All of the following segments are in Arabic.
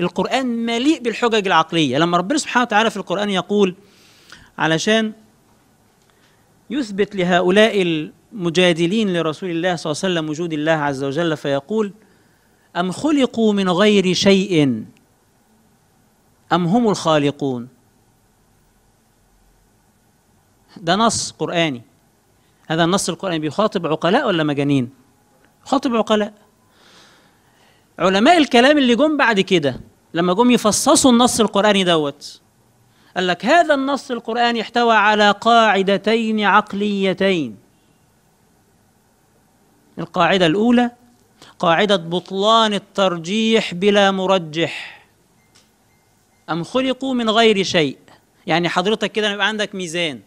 القرآن مليء بالحجج العقلية لما ربنا سبحانه وتعالى في القرآن يقول علشان يثبت لهؤلاء المجادلين لرسول الله صلى الله عليه وسلم وجود الله عز وجل فيقول أم خلقوا من غير شيء أم هم الخالقون ده نص قرآني هذا النص القرآني بيخاطب عقلاء ولا مجانين؟ خاطب عقلاء علماء الكلام اللي جم بعد كده لما جم يفصصوا النص القرآني دوت قال لك هذا النص القرآني احتوى على قاعدتين عقليتين القاعدة الأولى قاعدة بطلان الترجيح بلا مرجح أم خلقوا من غير شيء يعني حضرتك كده يبقى عندك ميزان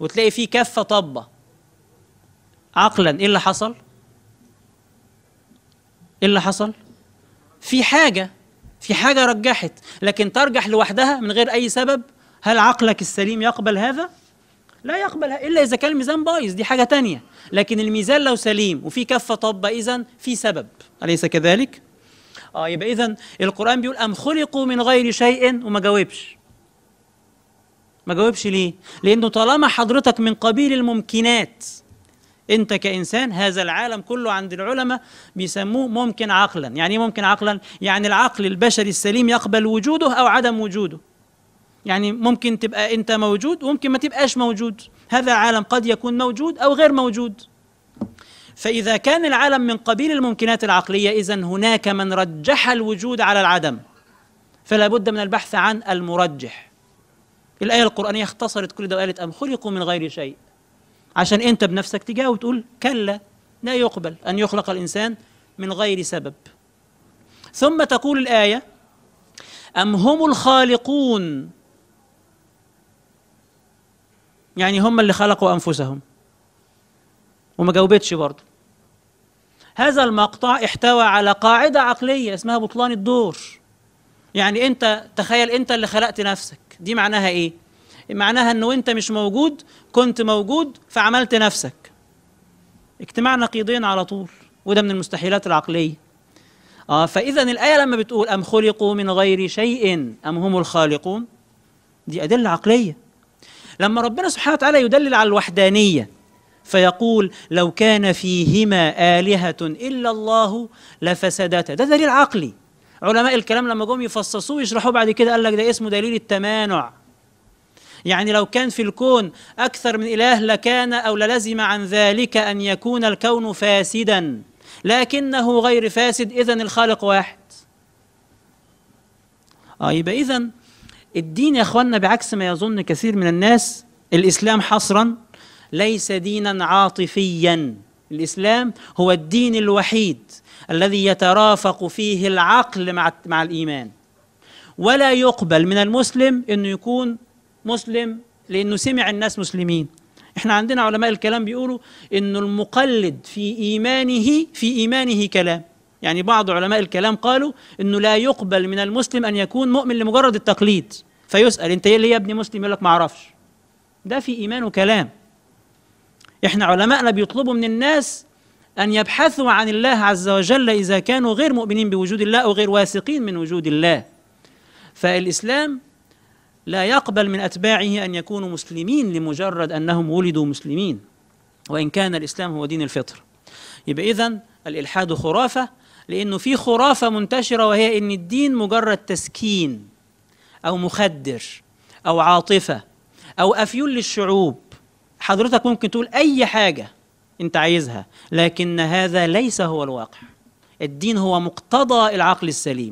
وتلاقي فيه كفة طبة عقلا إيه اللي حصل؟ إيه اللي حصل؟ في حاجة في حاجة رجحت لكن ترجح لوحدها من غير أي سبب هل عقلك السليم يقبل هذا؟ لا يقبل إلا إذا كان الميزان بايظ دي حاجة تانية لكن الميزان لو سليم وفي كفة طب إذا في سبب أليس كذلك؟ آه يبقى إذا القرآن بيقول أم خلقوا من غير شيء وما جاوبش ما جاوبش ليه؟ لأنه طالما حضرتك من قبيل الممكنات انت كانسان هذا العالم كله عند العلماء بيسموه ممكن عقلا يعني ايه ممكن عقلا يعني العقل البشري السليم يقبل وجوده او عدم وجوده يعني ممكن تبقى انت موجود وممكن ما تبقاش موجود هذا العالم قد يكون موجود او غير موجود فاذا كان العالم من قبيل الممكنات العقليه اذا هناك من رجح الوجود على العدم فلا بد من البحث عن المرجح الايه القرانيه اختصرت كل ده وقالت ام خلقوا من غير شيء عشان انت بنفسك تجاوب وتقول كلا لا يقبل ان يخلق الانسان من غير سبب ثم تقول الايه ام هم الخالقون يعني هم اللي خلقوا انفسهم وما جاوبتش برضه هذا المقطع احتوى على قاعده عقليه اسمها بطلان الدور يعني انت تخيل انت اللي خلقت نفسك دي معناها ايه معناها انه انت مش موجود كنت موجود فعملت نفسك اجتماع نقيضين على طول وده من المستحيلات العقليه اه فاذا الايه لما بتقول ام خلقوا من غير شيء ام هم الخالقون دي ادله عقليه لما ربنا سبحانه وتعالى يدلل على الوحدانيه فيقول لو كان فيهما آلهة إلا الله لفسدتا ده دليل عقلي علماء الكلام لما جم يفصصوه يشرحوه بعد كده قال لك ده اسمه دليل التمانع يعني لو كان في الكون أكثر من إله لكان أو للزم عن ذلك أن يكون الكون فاسدا لكنه غير فاسد إذا الخالق واحد آه يبقى إذا الدين يا أخوانا بعكس ما يظن كثير من الناس الإسلام حصرا ليس دينا عاطفيا الإسلام هو الدين الوحيد الذي يترافق فيه العقل مع, مع الإيمان ولا يقبل من المسلم أنه يكون مسلم لأنه سمع الناس مسلمين احنا عندنا علماء الكلام بيقولوا ان المقلد في ايمانه في ايمانه كلام يعني بعض علماء الكلام قالوا انه لا يقبل من المسلم ان يكون مؤمن لمجرد التقليد فيسال انت ليه يا ابني مسلم يقول لك ما اعرفش ده في ايمانه كلام احنا علماءنا بيطلبوا من الناس ان يبحثوا عن الله عز وجل اذا كانوا غير مؤمنين بوجود الله او غير واثقين من وجود الله فالاسلام لا يقبل من أتباعه أن يكونوا مسلمين لمجرد أنهم ولدوا مسلمين وإن كان الإسلام هو دين الفطر يبقى إذا الإلحاد خرافة لأنه في خرافة منتشرة وهي أن الدين مجرد تسكين أو مخدر أو عاطفة أو أفيون للشعوب حضرتك ممكن تقول أي حاجة أنت عايزها لكن هذا ليس هو الواقع الدين هو مقتضى العقل السليم